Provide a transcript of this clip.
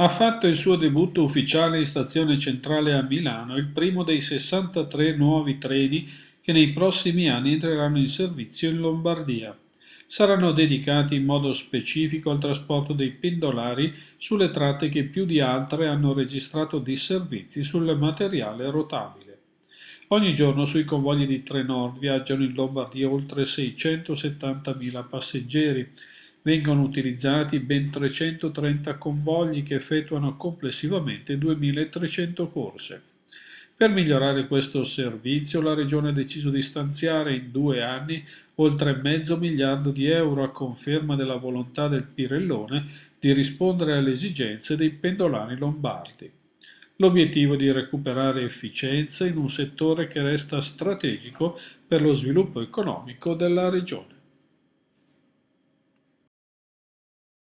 Ha fatto il suo debutto ufficiale in stazione centrale a Milano il primo dei 63 nuovi treni che nei prossimi anni entreranno in servizio in Lombardia. Saranno dedicati in modo specifico al trasporto dei pendolari sulle tratte che più di altre hanno registrato disservizi sul materiale rotabile. Ogni giorno sui convogli di Trenord viaggiano in Lombardia oltre 670.000 passeggeri vengono utilizzati ben 330 convogli che effettuano complessivamente 2300 corse. Per migliorare questo servizio la Regione ha deciso di stanziare in due anni oltre mezzo miliardo di euro a conferma della volontà del Pirellone di rispondere alle esigenze dei pendolari lombardi. L'obiettivo è di recuperare efficienza in un settore che resta strategico per lo sviluppo economico della Regione.